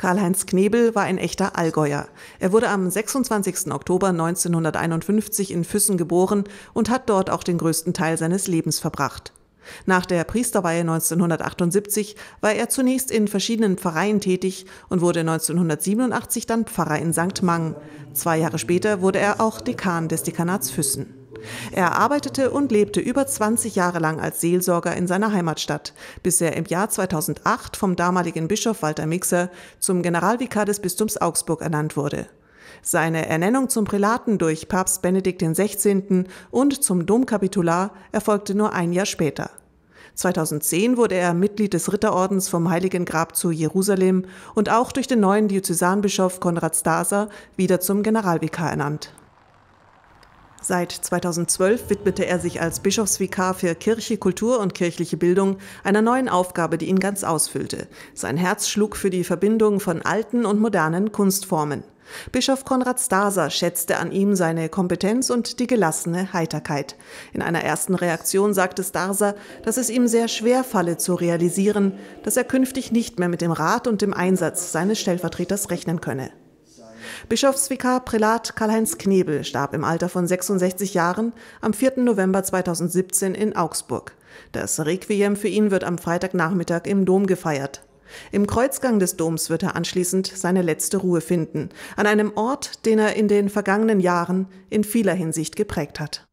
Karl-Heinz Knebel war ein echter Allgäuer. Er wurde am 26. Oktober 1951 in Füssen geboren und hat dort auch den größten Teil seines Lebens verbracht. Nach der Priesterweihe 1978 war er zunächst in verschiedenen Pfarreien tätig und wurde 1987 dann Pfarrer in St. Mang. Zwei Jahre später wurde er auch Dekan des Dekanats Füssen. Er arbeitete und lebte über 20 Jahre lang als Seelsorger in seiner Heimatstadt, bis er im Jahr 2008 vom damaligen Bischof Walter Mixer zum Generalvikar des Bistums Augsburg ernannt wurde. Seine Ernennung zum Prälaten durch Papst Benedikt XVI. und zum Domkapitular erfolgte nur ein Jahr später. 2010 wurde er Mitglied des Ritterordens vom Heiligen Grab zu Jerusalem und auch durch den neuen Diözesanbischof Konrad Staser wieder zum Generalvikar ernannt. Seit 2012 widmete er sich als Bischofsvikar für Kirche, Kultur und kirchliche Bildung einer neuen Aufgabe, die ihn ganz ausfüllte. Sein Herz schlug für die Verbindung von alten und modernen Kunstformen. Bischof Konrad Staser schätzte an ihm seine Kompetenz und die gelassene Heiterkeit. In einer ersten Reaktion sagte Staser, dass es ihm sehr schwer falle zu realisieren, dass er künftig nicht mehr mit dem Rat und dem Einsatz seines Stellvertreters rechnen könne. Bischofsvikar Prälat Karl-Heinz Knebel starb im Alter von 66 Jahren am 4. November 2017 in Augsburg. Das Requiem für ihn wird am Freitagnachmittag im Dom gefeiert. Im Kreuzgang des Doms wird er anschließend seine letzte Ruhe finden, an einem Ort, den er in den vergangenen Jahren in vieler Hinsicht geprägt hat.